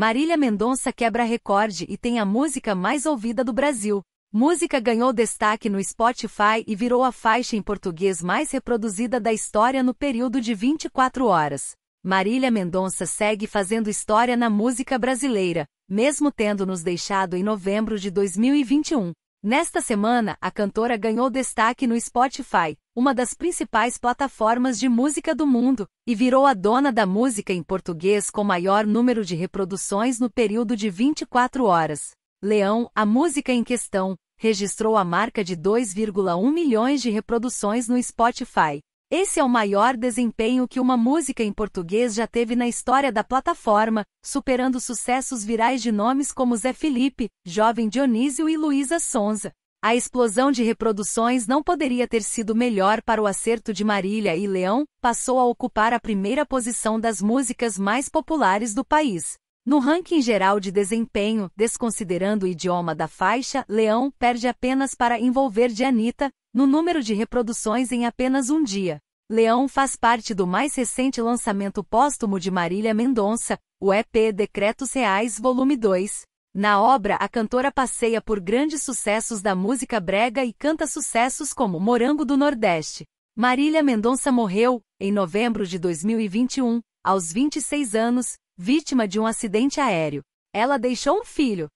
Marília Mendonça quebra recorde e tem a música mais ouvida do Brasil. Música ganhou destaque no Spotify e virou a faixa em português mais reproduzida da história no período de 24 horas. Marília Mendonça segue fazendo história na música brasileira, mesmo tendo nos deixado em novembro de 2021. Nesta semana, a cantora ganhou destaque no Spotify, uma das principais plataformas de música do mundo, e virou a dona da música em português com maior número de reproduções no período de 24 horas. Leão, a música em questão, registrou a marca de 2,1 milhões de reproduções no Spotify. Esse é o maior desempenho que uma música em português já teve na história da plataforma, superando sucessos virais de nomes como Zé Felipe, Jovem Dionísio e Luísa Sonza. A explosão de reproduções não poderia ter sido melhor para o acerto de Marília e Leão, passou a ocupar a primeira posição das músicas mais populares do país. No ranking geral de desempenho, desconsiderando o idioma da faixa, Leão perde apenas para envolver de Anitta, no número de reproduções em apenas um dia. Leão faz parte do mais recente lançamento póstumo de Marília Mendonça, o EP Decretos Reais Volume 2, na obra, a cantora passeia por grandes sucessos da música brega e canta sucessos como Morango do Nordeste. Marília Mendonça morreu, em novembro de 2021, aos 26 anos, vítima de um acidente aéreo. Ela deixou um filho,